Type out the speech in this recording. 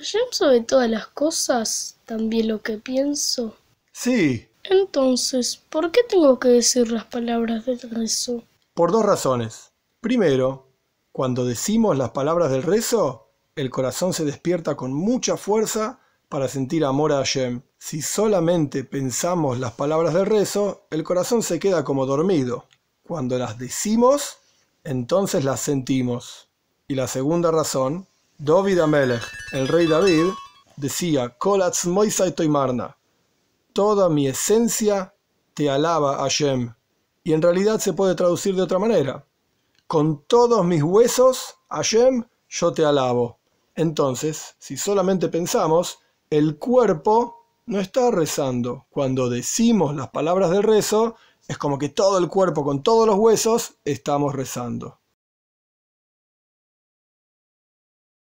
¿Ayem sobre todas las cosas, también lo que pienso. Sí. Entonces, ¿por qué tengo que decir las palabras del rezo? Por dos razones. Primero, cuando decimos las palabras del rezo, el corazón se despierta con mucha fuerza para sentir amor a Hashem. Si solamente pensamos las palabras del rezo, el corazón se queda como dormido. Cuando las decimos, entonces las sentimos. Y la segunda razón, Dovid Amelech, el rey David decía, toda mi esencia te alaba Hashem. Y en realidad se puede traducir de otra manera. Con todos mis huesos, Hashem, yo te alabo. Entonces, si solamente pensamos, el cuerpo no está rezando. Cuando decimos las palabras del rezo, es como que todo el cuerpo con todos los huesos estamos rezando.